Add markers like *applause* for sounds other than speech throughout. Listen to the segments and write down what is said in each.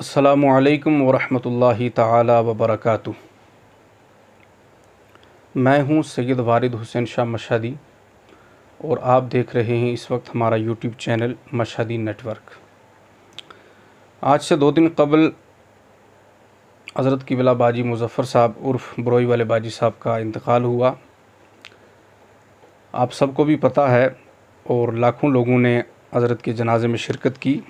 असलकम वरहमल ताली वबरक मैं हूं सैयद वारिद हुसैन शाह मशहदी और आप देख रहे हैं इस वक्त हमारा यूट्यूब चैनल मशहदी नेटवर्क आज से दो दिन कबल हज़रत किबला बाजी मुजफ़र साहब उर्फ़ बरोई वाले बाजी साहब का इंतकाल हुआ आप सबको भी पता है और लाखों लोगों ने हज़रत के जनाजे में शिरकत की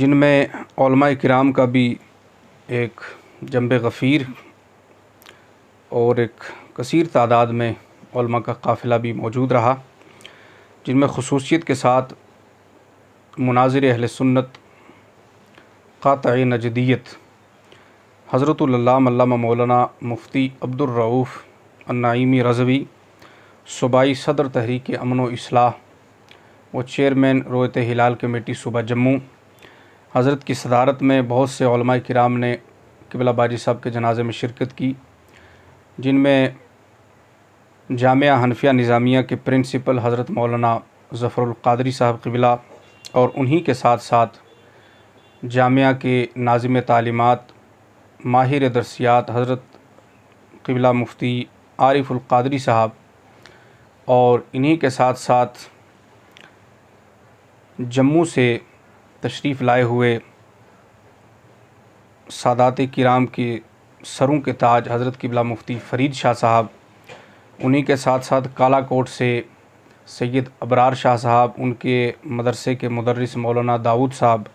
जिनमें कराम का भी एक जम्ब गफ़ीर और एक कसर तादाद में का काफ़िला भी मौजूद रहा जिनमें खसूसियत के साथ मुनाजिर अहल सुन्नत क़ात नजदीत हज़रत मौलाना मुफ्ती अब्दुलरऊफ़ अन्नाइमी रजवी सूबाई सदर तहरीक अमन व असलाह व चेयरमैन रोयत हिलाल कमेटी सूबा जम्मू हज़रत की सदारत में बहुत से कराम ने किबला बाजी साहब के जनाजे में शिरकत की जिनमें जाम हनफिया निज़ामिया के प्रिंसिपल हज़रत मौलाना ज़फ़रक़ादरी साहब किबला और उन्हीं के साथ साथ जामिया के नाजिम तालीमत माहिर दरसियात हज़रत किबला मुफ्ती आरिफुल्कदरी साहब और इन्हीं के साथ साथ जम्मू से तशरीफ़ लाए हुए सादात किराम के सरों के ताज हज़रत किबला मुफ्ती फ़रीद शाह साहब उन्हीं के साथ साथ काला कोट से सैयद अबरार शाह साहब उनके मदरसे के मदरस मौलाना दाऊद साहब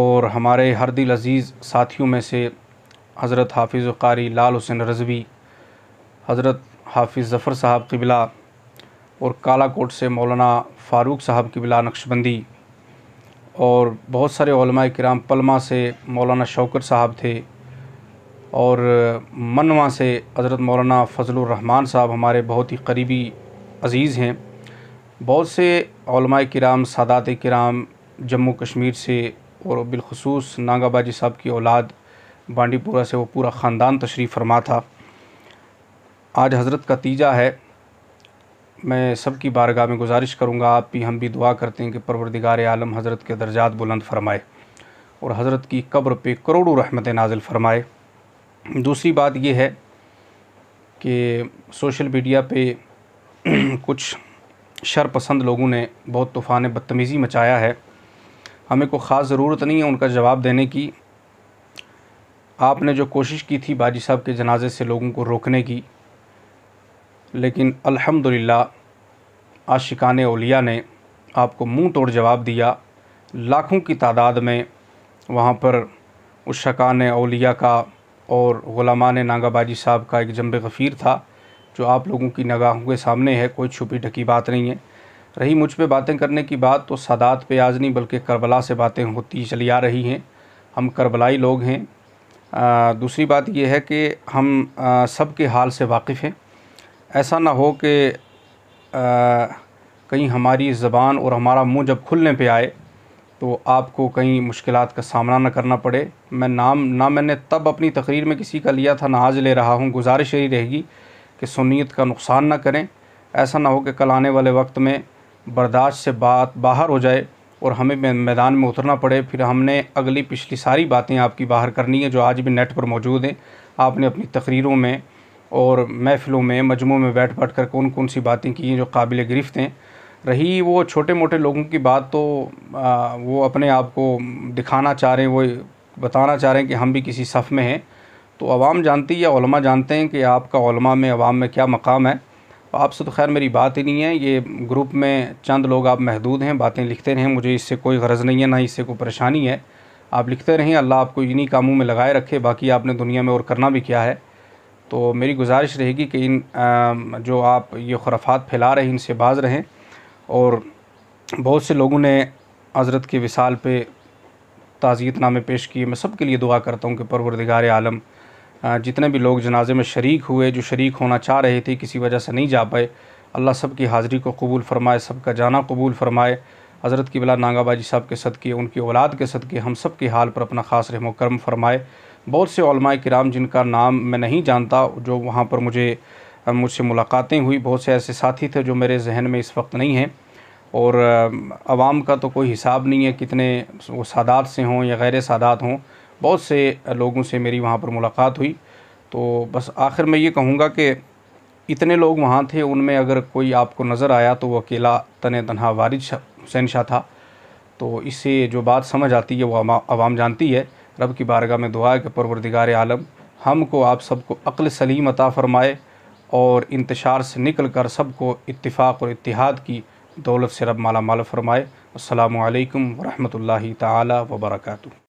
और हमारे हर दिल अज़ीज़ साथियों में से हज़रत हाफिज़ कारी लाल हुसैन रजवी हज़रत हाफिज़ ज़फ़र साहब किबला और काला कोट से मौलाना फ़ारूक साहब किबला नक्शबंदी और बहुत सारे कराम पलमा से मौलाना शौकत साहब थे और मनवा से हज़रत मौलाना फ़जलरहमान साहब हमारे बहुत ही करीबी अज़ीज़ हैं बहुत से कराम सादात कराम जम्मू कश्मीर से और बिलखसूस नागाबाजी साहब की औलाद बांडीपुरा से वो पूरा ख़ानदान तशरीफ़ फरमा था आज हज़रत का तीजा है मैं सबकी बारगाह में गुजारिश करूँगा आप भी हम भी दुआ करते हैं कि परवरदिगार आलम हज़रत के दर्जात बुलंद फरमाए और हज़रत की कब्र पे करोड़ों रहमत नाजिल फरमाए दूसरी बात यह है कि सोशल मीडिया पे *clears throat* कुछ शरपसंद लोगों ने बहुत तूफ़ान बदतमीज़ी मचाया है हमें को ख़ास ज़रूरत नहीं है उनका जवाब देने की आपने जो कोशिश की थी बाजी साहब के जनाजे से लोगों को रोकने की लेकिन अल्हम्दुलिल्लाह आशिकान ओलिया ने आपको मुंह तोड़ जवाब दिया लाखों की तादाद में वहाँ पर उशाकान अलिया का और ग़ुलामान नागाबाजी साहब का एक जम्ब गफ़ीर था जो आप लोगों की नगाहों के सामने है कोई छुपी ढकी बात नहीं है रही मुझ पे बातें करने की बात तो सादात पे आज नहीं बल्कि करबला से बातें होती चली आ रही हैं हम करबलाई लोग हैं दूसरी बात यह है कि हम सब के हाल से वाकिफ़ हैं ऐसा ना हो कि कहीं हमारी ज़बान और हमारा मुंह जब खुलने पे आए तो आपको कहीं मुश्किल का सामना ना करना पड़े मैं नाम ना मैंने तब अपनी तकरीर में किसी का लिया था ना आज ले रहा हूँ गुजारिश यही रहेगी कि सुनीत का नुकसान ना करें ऐसा ना हो कि कल आने वाले वक्त में बर्दाश्त से बात बाहर हो जाए और हमें मैदान में उतरना पड़े फिर हमने अगली पिछली सारी बातें आपकी बाहर करनी है जो आज भी नेट पर मौजूद हैं आपने अपनी तकरीरों में और महफ़िलों में मजमू में बैठ बैठ कर कौन कौन सी बातें की हैं जो काबिल गिरफ्त हैं रही वो छोटे मोटे लोगों की बात तो आ, वो अपने आप को दिखाना चाह रहे हैं वो बताना चाह रहे हैं कि हम भी किसी सफ़ में हैं तो आवाम जानती है या जानते हैं कि आपका ओलमा में आवाम में क्या मकाम है आपसे तो खैर मेरी बात ही नहीं है ये ग्रुप में चंद लोग आप महदूद हैं बातें लिखते रहें मुझे इससे कोई गरज नहीं है ना इससे कोई परेशानी है आप लिखते रहें अल्लाह आपको इन्हीं कामों में लगाए रखे बाकी आपने दुनिया में और करना भी क्या है तो मेरी गुजारिश रहेगी कि इन जो आप ये खुराफात फैला रहे हैं इनसे बाज रहें और बहुत से लोगों ने हज़रत के विसाल पे ताज़ियत नामे पेश किए मैं सब के लिए दुआ करता हूँ कि परवरदिगार आलम जितने भी लोग जनाजे में शरीक हुए जो शरीक होना चाह रहे थे किसी वजह से नहीं जा पाए अल्लाह सब की हाज़िरी को कबूल फ़रमाए सब का जाना कबूल फ़रमाए हज़रत की बिला नागाबाजी साहब के सदक़े उनकी औलाद के सदक़े हम सब के हाल पर अपना ख़ास रहम करम फ़रमाए बहुत से कराम जिनका नाम मैं नहीं जानता जो वहाँ पर मुझे मुझसे मुलाकातें हुई बहुत से ऐसे साथी थे जो मेरे जहन में इस वक्त नहीं हैं और आवाम का तो कोई हिसाब नहीं है कितने वो सादात से हों या गैर सादात हों बहुत से लोगों से मेरी वहाँ पर मुलाकात हुई तो बस आखिर मैं ये कहूँगा कि इतने लोग वहाँ थे उनमें अगर कोई आपको नज़र आया तो वो अकेला तन तनहा वारिद हुसैन शाह था तो इससे जो बात समझ आती है वो आवाम जानती है रब की बारगाह में दुआ के परवरदिगार आलम हमको आप सबको अक्ल सलीम अता फ़रमाए और इंतशार से निकल कर सबको इतफाक़ और इतिहाद की दौलत से रब माला माल फ़रमाए अल्लाम वरहमल ताली